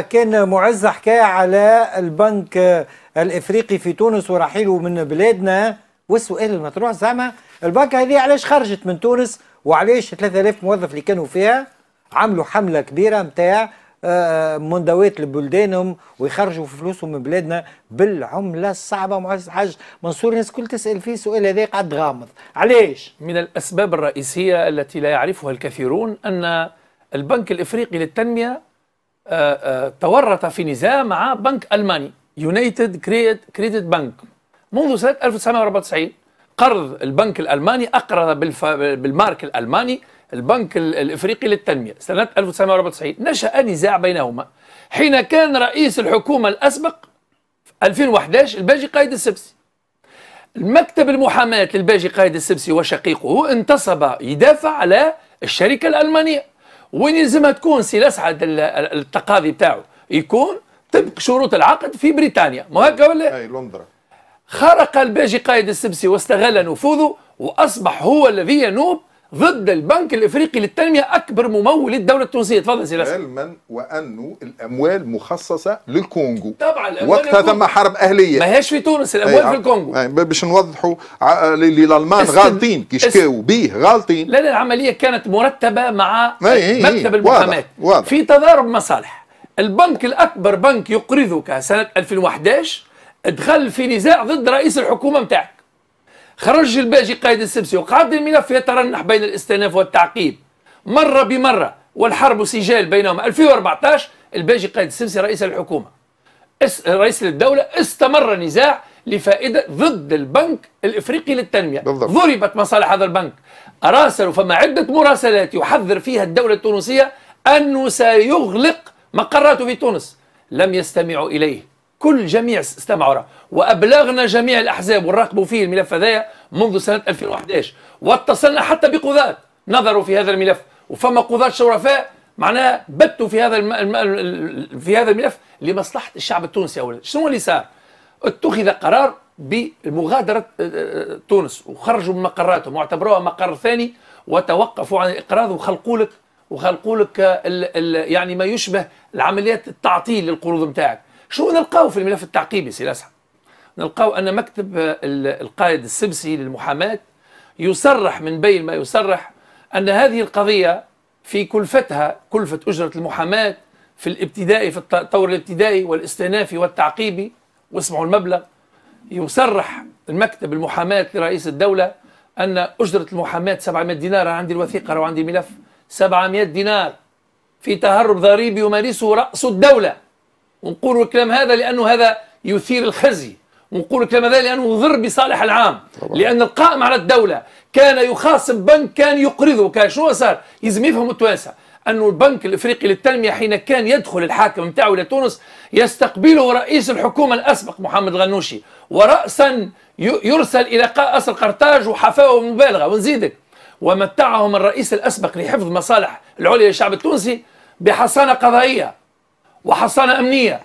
كان معز حكاية على البنك الإفريقي في تونس ورحيله من بلادنا والسؤال المطروح زعما البنك هذه علاش خرجت من تونس وعلاش 3000 موظف اللي كانوا فيها عملوا حملة كبيرة نتاع آه، مندوات لبلدانهم ويخرجوا في فلوسهم من بلادنا بالعملة الصعبة معز حاج منصور الناس كل تسأل فيه السؤال هذا قاعد غامض علاش؟ من الأسباب الرئيسية التي لا يعرفها الكثيرون أن البنك الإفريقي للتنمية آه، آه، تورط في نزاع مع بنك ألماني يونايتد كريدت بنك منذ سنة 1994 قرض البنك الألماني أقرض بالمارك الألماني البنك الإفريقي للتنمية سنة 1994 نشأ نزاع بينهما حين كان رئيس الحكومة الأسبق 2011 الباجي قائد السبسي المكتب المحاماة للباجي قائد السبسي وشقيقه انتصب يدافع على الشركة الألمانية وين يلزمها تكون سي لسعد التقاضي بتاعه يكون طبق شروط العقد في بريطانيا ما هكا ولا اي لندن خرق الباجي قائد السبسي واستغل نفوذه واصبح هو الذي ينوب ضد البنك الافريقي للتنميه اكبر ممول للدوله التونسيه تفضل سي علما وانه الاموال مخصصه للكونغو طبعا وقتها ثم حرب اهليه ماهيش في تونس الاموال في الكونغو باش نوضحوا للالمان غالطين كي شكاو بيه غالطين لا لا العمليه كانت مرتبه مع مكتب المحاماه في تضارب مصالح البنك الاكبر بنك يقرضك سنه 2011 دخل في نزاع ضد رئيس الحكومه نتاعك خرج الباجي قائد السبسي وقعد الملف يترنح بين الاستئناف والتعقيب مرة بمرة والحرب سجال بينهما 2014 الباجي قائد السبسي رئيس الحكومة رئيس الدولة استمر نزاع لفائدة ضد البنك الإفريقي للتنمية بالضبط. ضربت مصالح هذا البنك راسلوا فما عدة مراسلات يحذر فيها الدولة التونسية أنه سيغلق مقراته في تونس لم يستمعوا إليه كل جميع استمعوا راه وابلغنا جميع الاحزاب ونراقبوا فيه الملف هذايا منذ سنه 2011 واتصلنا حتى بقضاة نظروا في هذا الملف وفما قضاة شرفاء معناها بتوا في هذا في هذا الملف لمصلحه الشعب التونسي اولا شنو اللي صار؟ اتخذ قرار بمغادره آه، آه، آه، تونس وخرجوا من مقراتهم واعتبروها مقر ثاني وتوقفوا عن الاقراض وخلقوا لك وخلقوا لك يعني ما يشبه العمليات التعطيل للقروض نتاعك شو نلقاو في الملف التعقيبي سي الاسعد نلقاو ان مكتب آه، القائد السبسي للمحاماه يصرح من بين ما يصرح ان هذه القضيه في كلفتها كلفه اجره المحاماه في الابتدائي في الطور الابتدائي والاستئنافي والتعقيبي واسمعوا المبلغ يصرح المكتب المحاماة لرئيس الدولة أن أجرة المحاماة 700 دينار عندي الوثيقة وعندي الملف 700 دينار في تهرب ضريبي يمارسه رأس الدولة ونقول الكلام هذا لأنه هذا يثير الخزي ونقول الكلام هذا لأنه يضر بصالح العام طبعا. لأن القائم على الدولة كان يخاصم بنك كان يقرضه كان شنو صار لازم يفهم التوانسة أنه البنك الإفريقي للتنمية حين كان يدخل الحاكم نتاعو لتونس يستقبله رئيس الحكومة الأسبق محمد غنوشي ورأسا يرسل إلى قصر قرطاج وحفاوة مبالغة ونزيدك ومتعهم الرئيس الأسبق لحفظ مصالح العليا للشعب التونسي بحصانة قضائية وحصانة أمنية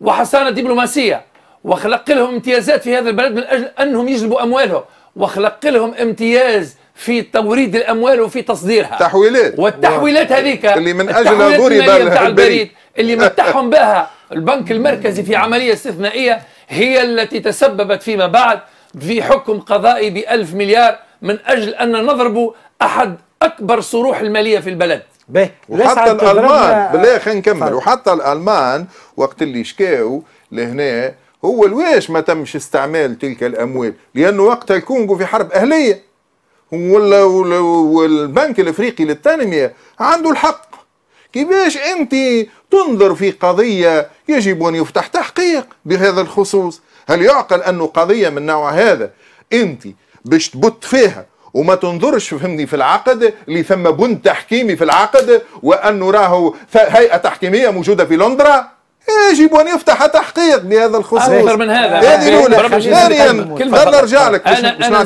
وحصانة دبلوماسية وخلق لهم امتيازات في هذا البلد من أجل أنهم يجلبوا أموالهم وخلق لهم امتياز في توريد الاموال وفي تصديرها تحويلات والتحويلات هذيك اللي من اجلها ضرب نتاع البريد اللي متحهم بها البنك المركزي في عمليه استثنائيه هي التي تسببت فيما بعد في حكم قضائي ب 1000 مليار من اجل ان نضرب احد اكبر صروح الماليه في البلد به وحتى الالمان بالله خلينا نكمل وحتى الالمان وقت اللي شكاو لهنا هو لواش ما تمش استعمال تلك الاموال لانه وقتها الكونغو في حرب اهليه ولا والبنك الافريقي للتنميه عنده الحق كيفاش انت تنظر في قضيه يجب ان يفتح تحقيق بهذا الخصوص هل يعقل انه قضيه من نوع هذا انت باش تبت فيها وما تنظرش فهمني في العقد اللي ثم بند تحكيمي في العقد وانه راه هيئه تحكيميه موجوده في لندرا يجب ان يفتح تحقيق بهذا الخصوص اكثر من هذا هذه الاولى ثانيا نرجع لك انا انا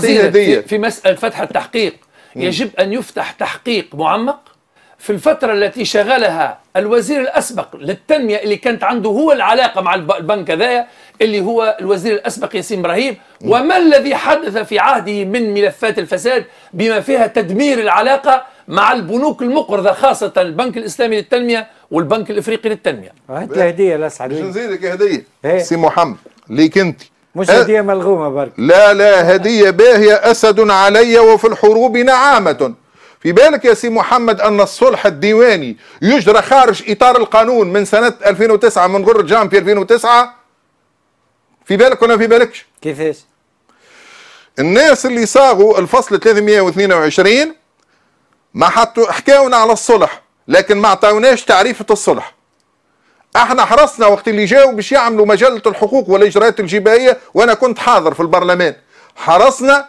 في مساله فتح التحقيق يجب ان يفتح تحقيق معمق في الفترة التي شغلها الوزير الأسبق للتنمية اللي كانت عنده هو العلاقة مع البنك هذايا اللي هو الوزير الأسبق ياسين إبراهيم وما الذي حدث في عهده من ملفات الفساد بما فيها تدمير العلاقة مع البنوك المقرضة خاصة البنك الإسلامي للتنمية والبنك الإفريقي للتنمية هات هدية سعد مش نزيدك هدية إيه. سي محمد ليك أنت مش هدية ملغومة برك لا لا هدية باهية أسد علي وفي الحروب نعامة في بالك يا سي محمد أن الصلح الديواني يجرى خارج إطار القانون من سنة 2009 من غر جام في 2009 في بالك ولا في بالكش كيفاش الناس اللي صاغوا الفصل 322 ما حطوا حكاونا على الصلح لكن ما عطاوناش تعريفة الصلح احنا حرصنا وقت اللي جاوا باش يعملوا مجلة الحقوق والاجراءات الجبائية وانا كنت حاضر في البرلمان حرصنا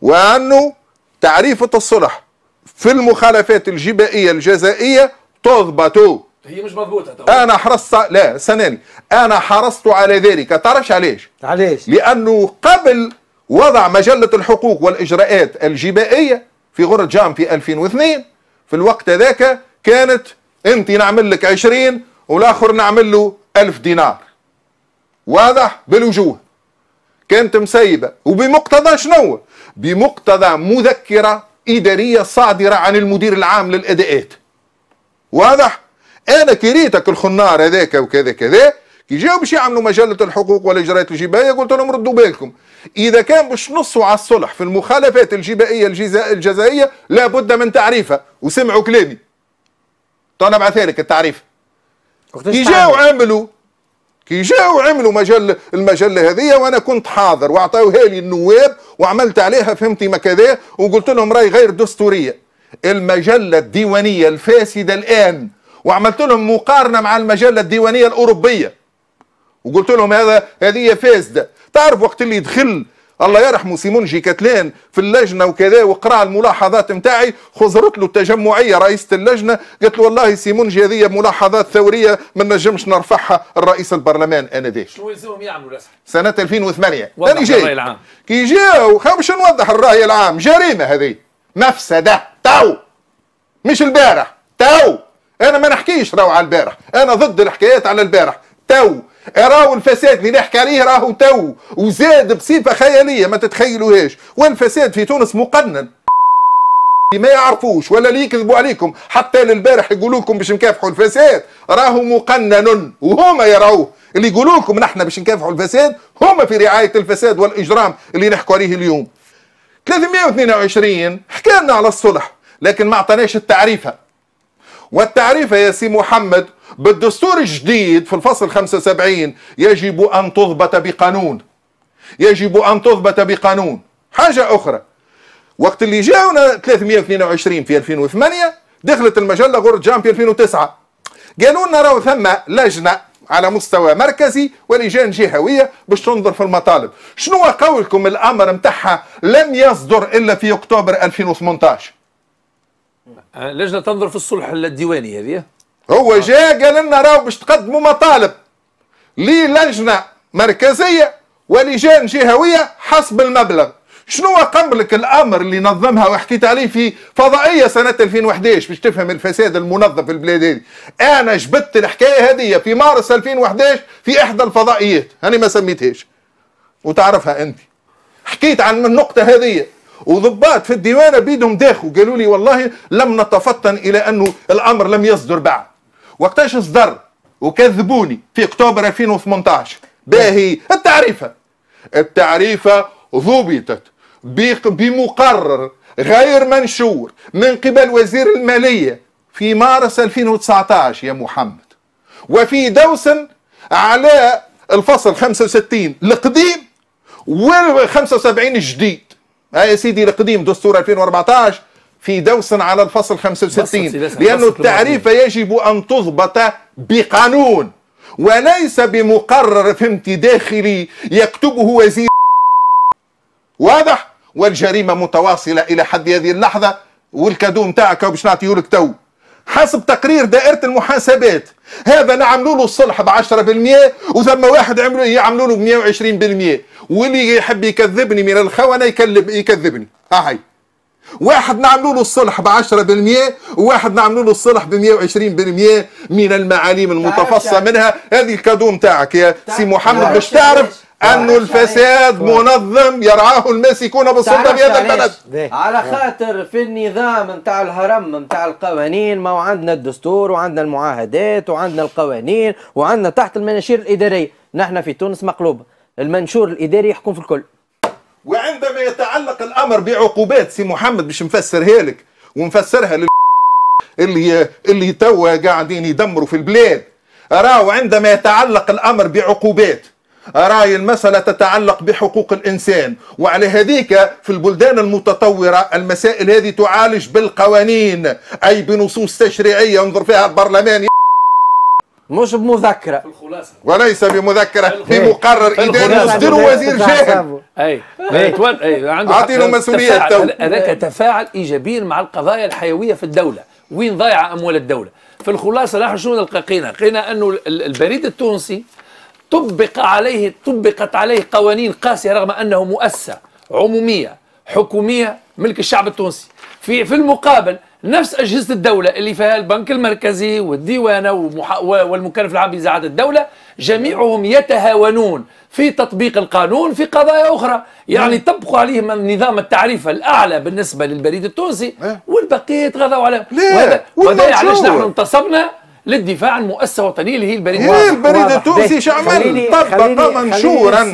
وانه تعريفة الصلح في المخالفات الجبائيه الجزائيه تضبط هي مش مضبوطه طبعا. انا حرصت لا سناني انا حرصت على ذلك تعرفش علاش علاش لانه قبل وضع مجله الحقوق والاجراءات الجبائيه في غره جام في 2002 في الوقت ذاك كانت انت نعمل لك 20 والاخر نعمل له 1000 دينار واضح بالوجوه كانت مسيبه وبمقتضى شنو بمقتضى مذكره إدارية صادرة عن المدير العام للإداءات واضح؟ أنا كريتك الخنار هذاك وكذا كذا كي جاو باش يعملوا مجلة الحقوق والإجراءات الجبائية قلت لهم ردوا بالكم إذا كان باش نصوا على الصلح في المخالفات الجبائية الجزائية لابد من تعريفها وسمعوا كلامي طيب نبعث لك التعريف كي جاو عملوا كي جاو عملوا مجلة المجلة هذه وأنا كنت حاضر وأعطاوها لي النواب وعملت عليها فهمتي ما كذا وقلت لهم راي غير دستوريه المجله الديوانيه الفاسده الان وعملت لهم مقارنه مع المجله الديوانيه الاوروبيه وقلت لهم هذا هذه فاسده تعرف وقت اللي دخل الله يرحمه سيمون جي كتلان في اللجنه وكذا وقرا الملاحظات نتاعي خزرت له التجمعيه رئيسه اللجنه قالت له والله سيمون جي هذه ملاحظات ثوريه ما نجمش نرفعها الرئيس البرلمان انذاك شنو يلزمهم يعملوا يعني سنه 2008 ثاني جاي كي جاو باش نوضح الراي العام جريمه هذه مفسده تو مش البارح تو انا ما نحكيش روعه البارح انا ضد الحكايات على البارح تو راهو الفساد اللي نحكي عليه راهو تو وزاد بصفه خياليه ما تتخيلوهاش والفساد في تونس مقنن ما يعرفوش ولا اللي يكذبوا عليكم حتى للبارح يقولوا لكم باش نكافحوا الفساد راهو مقنن وهما يراوه اللي يقولوا لكم نحن باش نكافحوا الفساد هما في رعايه الفساد والاجرام اللي نحكوا عليه اليوم 322 حكى لنا على الصلح لكن ما اعطيناش التعريفه والتعريف يا سي محمد بالدستور الجديد في الفصل 75 يجب أن تضبط بقانون يجب أن تضبط بقانون حاجة أخرى وقت اللي جاونا 322 في 2008 دخلت المجلة غور جام في 2009 قالوا لنا راهو ثم لجنة على مستوى مركزي ولجان جهويه باش تنظر في المطالب شنو قولكم الامر نتاعها لم يصدر الا في اكتوبر 2018 آه، لجنه تنظر في الصلح الديواني هذه هو جاء قال لنا راهو باش تقدموا مطالب للجنه مركزيه ولجان جهويه حسب المبلغ شنو قبلك الامر اللي نظمها وحكيت عليه في فضائيه سنه 2011 باش تفهم الفساد المنظم في البلاد هذه انا جبت الحكايه هذه في مارس 2011 في احدى الفضائيات انا ما سميتهاش وتعرفها انت حكيت عن النقطه هذه وضباط في الديوانة بيدهم داخل قالوا لي والله لم نتفطن إلى أنه الأمر لم يصدر بعد وقتاش صدر وكذبوني في أكتوبر 2018 باهي التعريفة التعريفة ضبطت بمقرر غير منشور من قبل وزير المالية في مارس 2019 يا محمد وفي دوس على الفصل 65 القديم و 75 الجديد آه يا سيدي القديم دستور 2014 في دوس على الفصل 65 لأن التعريف يجب أن تضبط بقانون وليس بمقرر فهمت داخلي يكتبه وزير واضح والجريمة متواصلة إلى حد هذه اللحظة والكادو نتاعك باش لك تو حسب تقرير دائرة المحاسبات هذا نعملوا له الصلح ب 10% وثم واحد عملوا يعملوا له ب 120% واللي يحب يكذبني من الخونة يكلب يكذبني هاي واحد نعملوا له الصلح ب 10% وواحد نعملوا له الصلح ب 120% من المعاليم المتفصة منها هذه الكادو نتاعك يا سي محمد باش تعرف انه الفساد منظم يرعاه يكون بالسلطة في هذا البلد على نعم. خاطر في النظام نتاع الهرم نتاع القوانين ما عندنا الدستور وعندنا المعاهدات وعندنا القوانين وعندنا تحت المناشير الإدارية نحن في تونس مقلوبة المنشور الإداري يحكم في الكل وعندما يتعلق الأمر بعقوبات سي محمد باش نفسرها لك ونفسرها لل اللي اللي توا قاعدين يدمروا في البلاد راهو عندما يتعلق الأمر بعقوبات راي المسألة تتعلق بحقوق الإنسان وعلى هذيك في البلدان المتطورة المسائل هذه تعالج بالقوانين أي بنصوص تشريعية ينظر فيها البرلمان مش بمذكرة وليس بمذكرة بمقرر إداري يصدر وزير جاهل أي أعطينا مسؤولية هذاك تفاعل إيجابيا مع القضايا الحيوية في الدولة وين ضايعة أموال الدولة في الخلاصة نحن شنو نلقى قينا قينا أنه البريد التونسي طبق عليه طبقت عليه قوانين قاسية رغم أنه مؤسسة عمومية حكومية ملك الشعب التونسي في في المقابل نفس أجهزة الدولة اللي فيها البنك المركزي والديوانة والمكلف العام بزعادة الدولة جميعهم يتهاونون في تطبيق القانون في قضايا أخرى يعني طبقوا عليهم نظام التعريف الأعلى بالنسبة للبريد التونسي إيه. والبقية يتغذوا عليهم وهذا, وهذا علاش يعني نحن انتصبنا للدفاع عن مؤسسه وطنيه اللي هي البريد البريد التونسي شعبا طبق منشورا